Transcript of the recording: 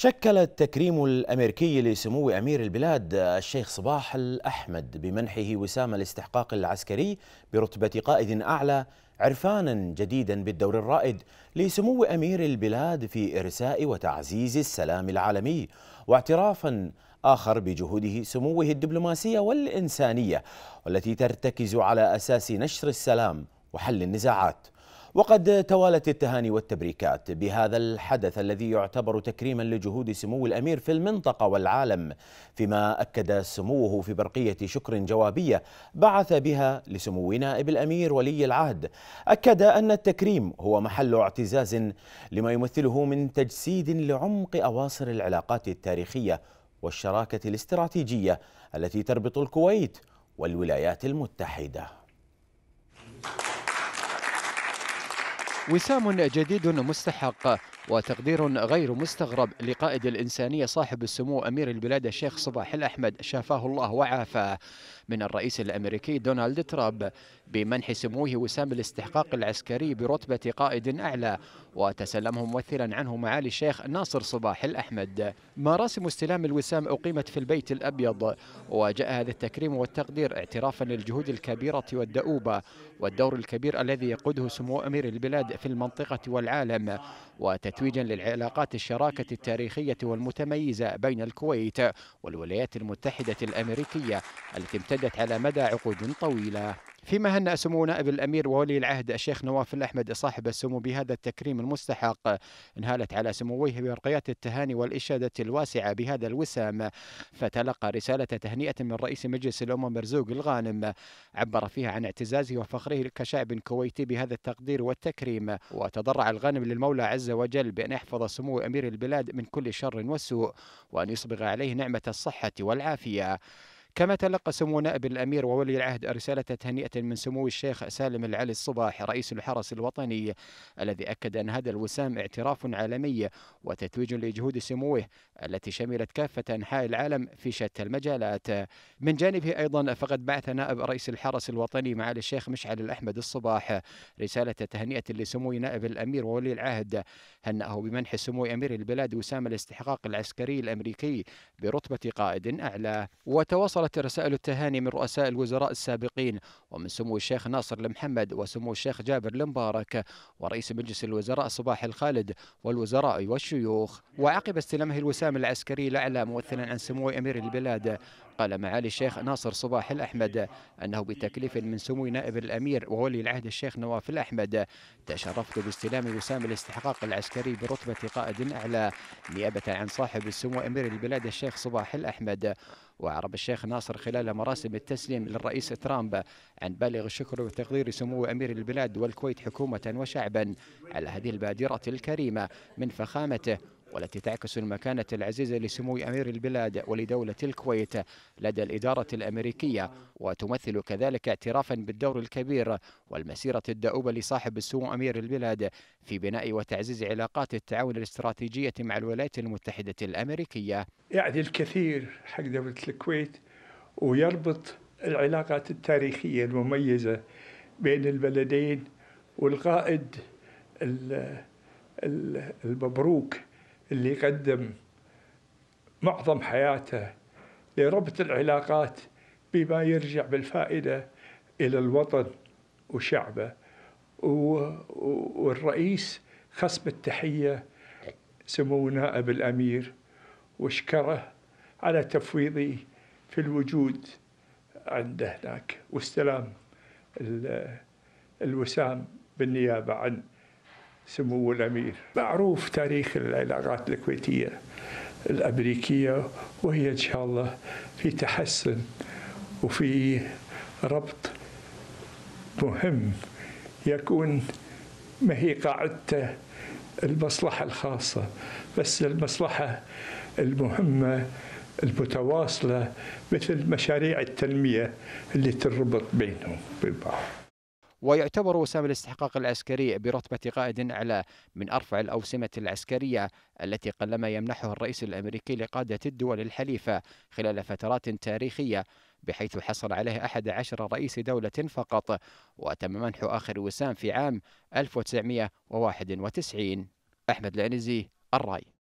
شكل التكريم الامريكي لسمو امير البلاد الشيخ صباح الاحمد بمنحه وسام الاستحقاق العسكري برتبه قائد اعلى عرفانا جديدا بالدور الرائد لسمو امير البلاد في ارساء وتعزيز السلام العالمي واعترافا اخر بجهوده سموه الدبلوماسيه والانسانيه والتي ترتكز على اساس نشر السلام وحل النزاعات وقد توالت التهاني والتبريكات بهذا الحدث الذي يعتبر تكريما لجهود سمو الامير في المنطقه والعالم فيما اكد سموه في برقيه شكر جوابيه بعث بها لسمو نائب الامير ولي العهد اكد ان التكريم هو محل اعتزاز لما يمثله من تجسيد لعمق اواصر العلاقات التاريخيه والشراكه الاستراتيجيه التي تربط الكويت والولايات المتحده وسام جديد مستحق وتقدير غير مستغرب لقائد الإنسانية صاحب السمو أمير البلاد الشيخ صباح الأحمد شافاه الله وعافاه من الرئيس الأمريكي دونالد ترامب بمنح سموه وسام الاستحقاق العسكري برتبة قائد أعلى وتسلمه ممثلا عنه معالي الشيخ ناصر صباح الأحمد مراسم استلام الوسام أقيمت في البيت الأبيض وجاء هذا التكريم والتقدير اعترافا للجهود الكبيرة والدؤوبة والدور الكبير الذي يقوده سمو أمير البلاد في المنطقة والعالم وتت تتويجا للعلاقات الشراكة التاريخية والمتميزة بين الكويت والولايات المتحدة الأمريكية التي امتدت على مدى عقود طويلة فيما هن سمو نائب الأمير وولي العهد الشيخ نواف الأحمد صاحب السمو بهذا التكريم المستحق انهالت على سمويه برقيات التهاني والإشادة الواسعة بهذا الوسام فتلقى رسالة تهنئة من رئيس مجلس الأمة مرزوق الغانم عبر فيها عن اعتزازه وفخره كشعب كويتي بهذا التقدير والتكريم وتضرع الغانم للمولى عز وجل بأن يحفظ سمو أمير البلاد من كل شر وسوء وأن يصبغ عليه نعمة الصحة والعافية كما تلقى سمو نائب الأمير وولي العهد رسالة تهنئة من سمو الشيخ سالم العلي الصباح رئيس الحرس الوطني الذي أكد أن هذا الوسام اعتراف عالمي وتتويج لجهود سموه التي شملت كافة أنحاء العالم في شتى المجالات من جانبه أيضا فقد بعث نائب رئيس الحرس الوطني معالي الشيخ مشعل الأحمد الصباح رسالة تهنئة لسمو نائب الأمير وولي العهد هنأه بمنح سمو أمير البلاد وسام الاستحقاق العسكري الأمريكي برتبة قائد أعلى وتواصل وصلت رسائل التهاني من رؤساء الوزراء السابقين ومن سمو الشيخ ناصر المحمد وسمو الشيخ جابر المبارك ورئيس مجلس الوزراء صباح الخالد والوزراء والشيوخ وعقب استلامه الوسام العسكري الأعلى ممثلا عن سمو أمير البلاد قال معالي الشيخ ناصر صباح الأحمد أنه بتكليف من سمو نائب الأمير وولي العهد الشيخ نواف الأحمد تشرفت باستلام وسام الاستحقاق العسكري برتبة قائد أعلى نيابة عن صاحب السمو أمير البلاد الشيخ صباح الأحمد وأعرب الشيخ ناصر خلال مراسم التسليم للرئيس ترامب عن بالغ الشكر وتقدير سمو أمير البلاد والكويت حكومة وشعبا على هذه البادرة الكريمة من فخامته والتي تعكس المكانة العزيزة لسمو أمير البلاد ولدولة الكويت لدى الإدارة الأمريكية وتمثل كذلك اعترافا بالدور الكبير والمسيرة الدؤوبة لصاحب السمو أمير البلاد في بناء وتعزيز علاقات التعاون الاستراتيجية مع الولايات المتحدة الأمريكية يعني الكثير حق دولة الكويت ويربط العلاقات التاريخية المميزة بين البلدين والقائد المبروك اللي يقدم معظم حياته لربط العلاقات بما يرجع بالفائدة إلى الوطن وشعبه والرئيس خص بالتحية سمو نائب الأمير واشكره على تفويضي في الوجود عنده هناك واستلام الوسام بالنيابة عن سمو الامير معروف تاريخ العلاقات الكويتيه الامريكيه وهي ان شاء الله في تحسن وفي ربط مهم يكون ما هي قاعدته المصلحه الخاصه بس المصلحه المهمه المتواصله مثل مشاريع التنميه اللي تربط بينهم ببعض ويعتبر وسام الاستحقاق العسكري برتبة قائد أعلى من أرفع الأوسمة العسكرية التي قلما يمنحه الرئيس الأمريكي لقادة الدول الحليفة خلال فترات تاريخية بحيث حصل عليه أحد عشر رئيس دولة فقط وتم منح آخر وسام في عام 1991 أحمد العنزي الرأي